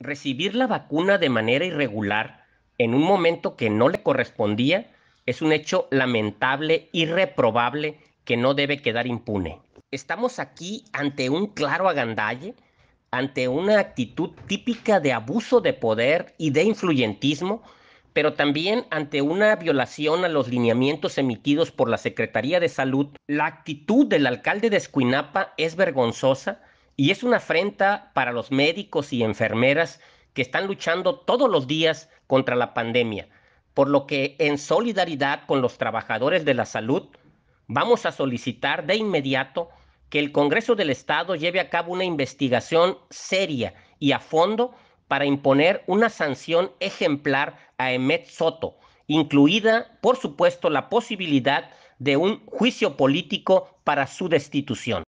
Recibir la vacuna de manera irregular en un momento que no le correspondía es un hecho lamentable y que no debe quedar impune. Estamos aquí ante un claro agandalle, ante una actitud típica de abuso de poder y de influyentismo, pero también ante una violación a los lineamientos emitidos por la Secretaría de Salud. La actitud del alcalde de Escuinapa es vergonzosa y es una afrenta para los médicos y enfermeras que están luchando todos los días contra la pandemia, por lo que en solidaridad con los trabajadores de la salud, vamos a solicitar de inmediato que el Congreso del Estado lleve a cabo una investigación seria y a fondo para imponer una sanción ejemplar a Emet Soto, incluida, por supuesto, la posibilidad de un juicio político para su destitución.